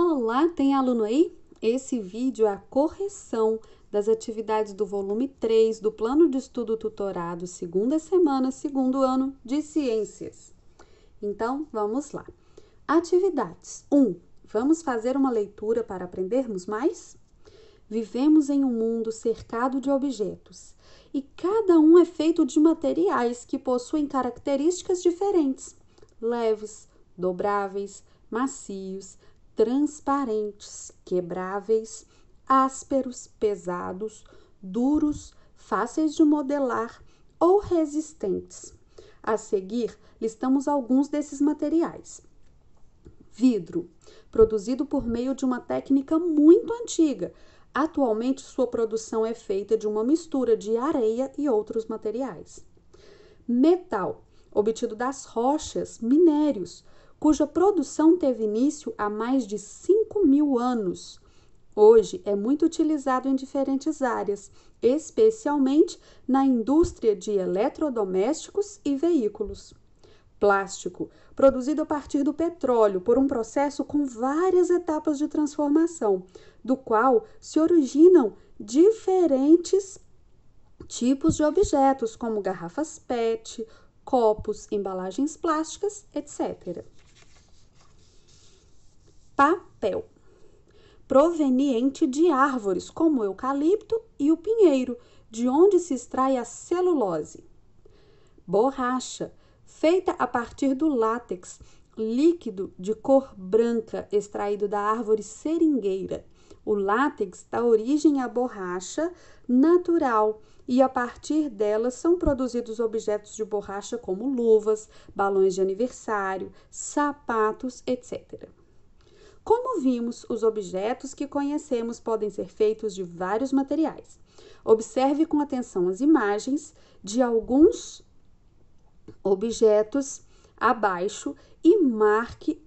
Olá, tem aluno aí? Esse vídeo é a correção das atividades do volume 3 do Plano de Estudo Tutorado, segunda semana, segundo ano de Ciências. Então, vamos lá. Atividades 1. Um, vamos fazer uma leitura para aprendermos mais? Vivemos em um mundo cercado de objetos e cada um é feito de materiais que possuem características diferentes: leves, dobráveis, macios, transparentes, quebráveis, ásperos, pesados, duros, fáceis de modelar ou resistentes. A seguir, listamos alguns desses materiais. Vidro, produzido por meio de uma técnica muito antiga. Atualmente, sua produção é feita de uma mistura de areia e outros materiais. Metal, obtido das rochas, minérios, cuja produção teve início há mais de 5 mil anos. Hoje é muito utilizado em diferentes áreas, especialmente na indústria de eletrodomésticos e veículos. Plástico, produzido a partir do petróleo por um processo com várias etapas de transformação, do qual se originam diferentes tipos de objetos, como garrafas PET, copos, embalagens plásticas, etc papel, proveniente de árvores como o eucalipto e o pinheiro, de onde se extrai a celulose. Borracha, feita a partir do látex, líquido de cor branca extraído da árvore seringueira. O látex dá origem à borracha natural e a partir dela são produzidos objetos de borracha como luvas, balões de aniversário, sapatos, etc. Como vimos, os objetos que conhecemos podem ser feitos de vários materiais. Observe com atenção as imagens de alguns objetos abaixo e marque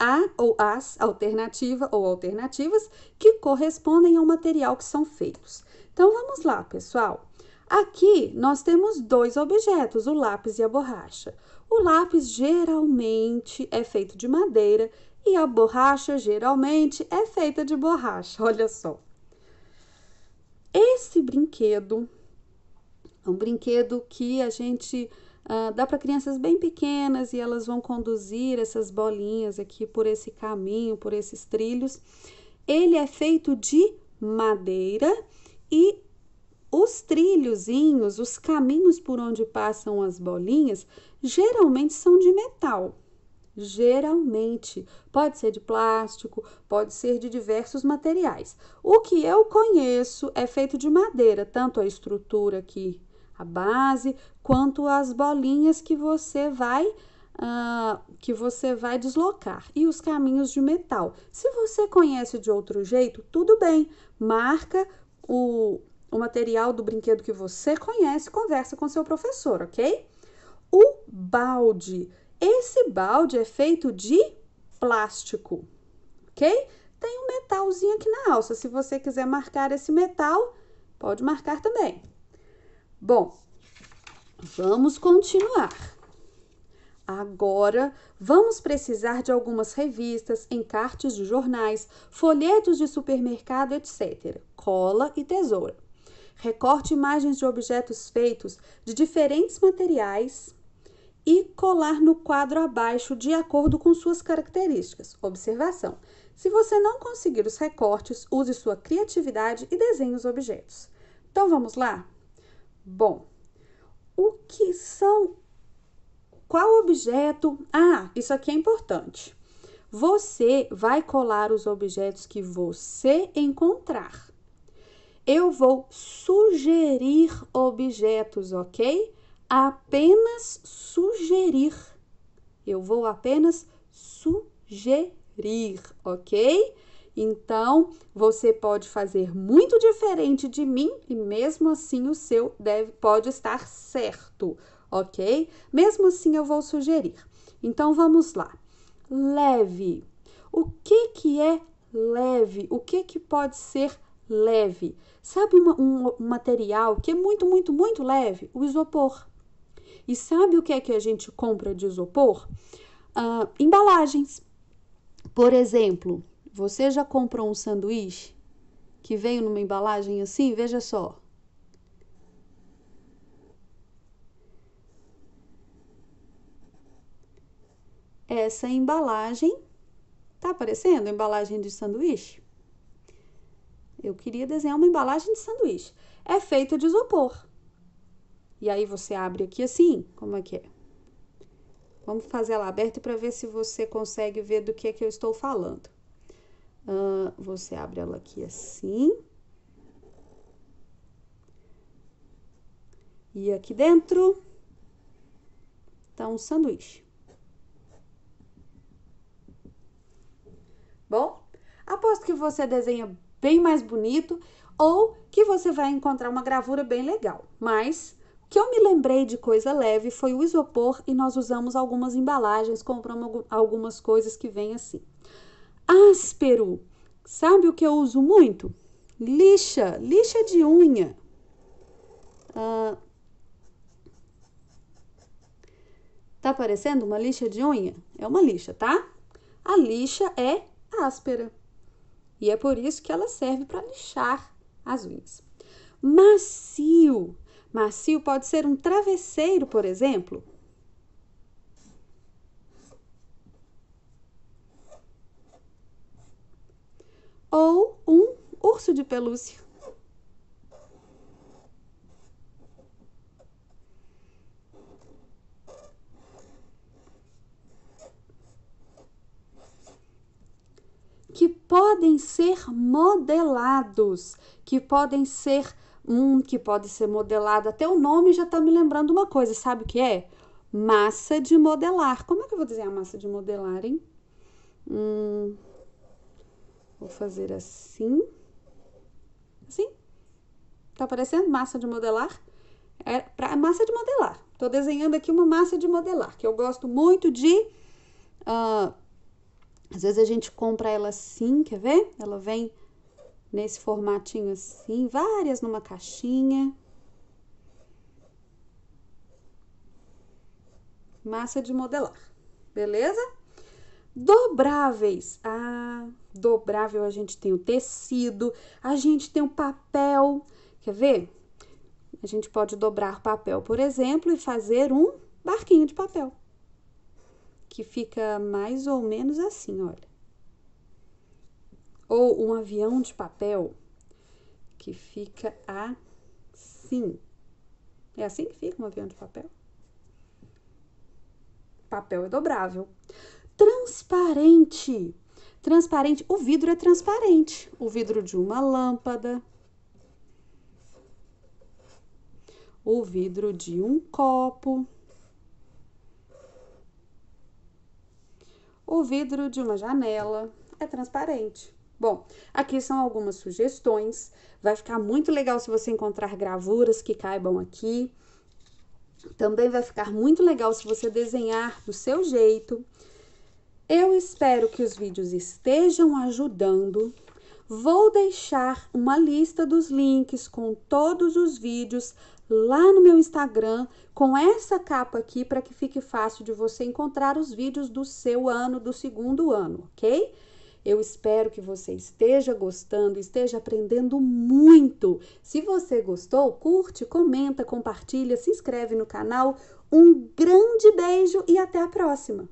a ou as alternativa ou alternativas que correspondem ao material que são feitos. Então vamos lá, pessoal. Aqui nós temos dois objetos, o lápis e a borracha. O lápis geralmente é feito de madeira e a borracha geralmente é feita de borracha, olha só. Esse brinquedo é um brinquedo que a gente uh, dá para crianças bem pequenas e elas vão conduzir essas bolinhas aqui por esse caminho, por esses trilhos. Ele é feito de madeira e os trilhozinhos, os caminhos por onde passam as bolinhas, geralmente são de metal. Geralmente, pode ser de plástico, pode ser de diversos materiais. O que eu conheço é feito de madeira, tanto a estrutura aqui, a base, quanto as bolinhas que você vai Uh, que você vai deslocar e os caminhos de metal. Se você conhece de outro jeito, tudo bem, marca o, o material do brinquedo que você conhece, conversa com seu professor, ok? O balde esse balde é feito de plástico, ok? Tem um metalzinho aqui na alça. Se você quiser marcar esse metal, pode marcar também. Bom, vamos continuar. Agora, vamos precisar de algumas revistas, encartes de jornais, folhetos de supermercado, etc., cola e tesoura. Recorte imagens de objetos feitos de diferentes materiais e colar no quadro abaixo de acordo com suas características. Observação: se você não conseguir os recortes, use sua criatividade e desenhe os objetos. Então vamos lá? Bom, o que são? Qual objeto? Ah, isso aqui é importante. Você vai colar os objetos que você encontrar. Eu vou sugerir objetos, ok? apenas sugerir. Eu vou apenas sugerir, ok? Então, você pode fazer muito diferente de mim e mesmo assim o seu deve, pode estar certo, ok? Mesmo assim, eu vou sugerir. Então, vamos lá. Leve. O que, que é leve? O que, que pode ser leve? Sabe uma, um, um material que é muito, muito, muito leve? O isopor. E sabe o que é que a gente compra de isopor? Ah, embalagens. Por exemplo, você já comprou um sanduíche que veio numa embalagem assim? Veja só. Essa embalagem tá aparecendo? Embalagem de sanduíche. Eu queria desenhar uma embalagem de sanduíche. É feita de isopor. E aí você abre aqui assim, como é que é? Vamos fazer ela aberta para ver se você consegue ver do que é que eu estou falando. Uh, você abre ela aqui assim. E aqui dentro tá um sanduíche. Bom, aposto que você desenha bem mais bonito ou que você vai encontrar uma gravura bem legal, mas o que eu me lembrei de coisa leve foi o isopor e nós usamos algumas embalagens, compramos algumas coisas que vêm assim. Áspero. Sabe o que eu uso muito? Lixa, lixa de unha. Uh, tá parecendo uma lixa de unha? É uma lixa, tá? A lixa é áspera e é por isso que ela serve para lixar as unhas. Macio, Macio pode ser um travesseiro, por exemplo. Ou um urso de pelúcia. que podem ser modelados, que podem ser um que pode ser modelado, até o nome já está me lembrando uma coisa, sabe o que é? Massa de modelar. Como é que eu vou desenhar a massa de modelar, hein? Hum, vou fazer assim. Assim? Tá aparecendo massa de modelar? É pra massa de modelar. Tô desenhando aqui uma massa de modelar, que eu gosto muito de... Uh, às vezes a gente compra ela assim, quer ver? Ela vem nesse formatinho assim, várias numa caixinha. Massa de modelar, beleza? Dobráveis. Ah, dobrável a gente tem o tecido, a gente tem o papel. Quer ver? A gente pode dobrar papel, por exemplo, e fazer um barquinho de papel. Que fica mais ou menos assim, olha. Ou um avião de papel que fica assim. É assim que fica um avião de papel? Papel é dobrável. Transparente. Transparente. O vidro é transparente. O vidro de uma lâmpada. O vidro de um copo. O vidro de uma janela é transparente. Bom, aqui são algumas sugestões. Vai ficar muito legal se você encontrar gravuras que caibam aqui. Também vai ficar muito legal se você desenhar do seu jeito. Eu espero que os vídeos estejam ajudando. Vou deixar uma lista dos links com todos os vídeos lá no meu Instagram com essa capa aqui para que fique fácil de você encontrar os vídeos do seu ano, do segundo ano, ok? Eu espero que você esteja gostando, esteja aprendendo muito. Se você gostou, curte, comenta, compartilha, se inscreve no canal. Um grande beijo e até a próxima!